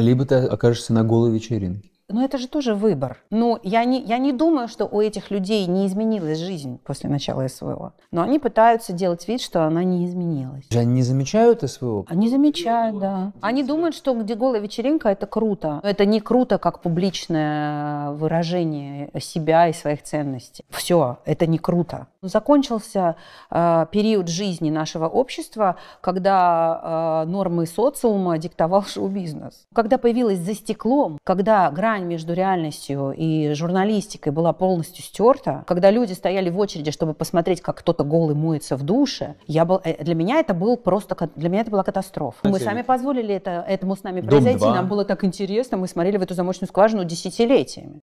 Либо ты окажешься на голой вечеринке. Но это же тоже выбор. Но ну, я не, я не думаю, что у этих людей не изменилась жизнь после начала СВО. Но они пытаются делать вид, что она не изменилась. Они не замечают СВО? Они замечают, да. Они думают, что где голая вечеринка, это круто. Но это не круто, как публичное выражение себя и своих ценностей. Все, это не круто закончился э, период жизни нашего общества, когда э, нормы социума диктовал шоу-бизнес. Когда появилось «За стеклом», когда грань между реальностью и журналистикой была полностью стерта, когда люди стояли в очереди, чтобы посмотреть, как кто-то голый моется в душе, я был, э, для меня это был просто, для меня это была катастрофа. Мы сами позволили это, этому с нами Дом произойти, 2. нам было так интересно, мы смотрели в эту замочную скважину десятилетиями.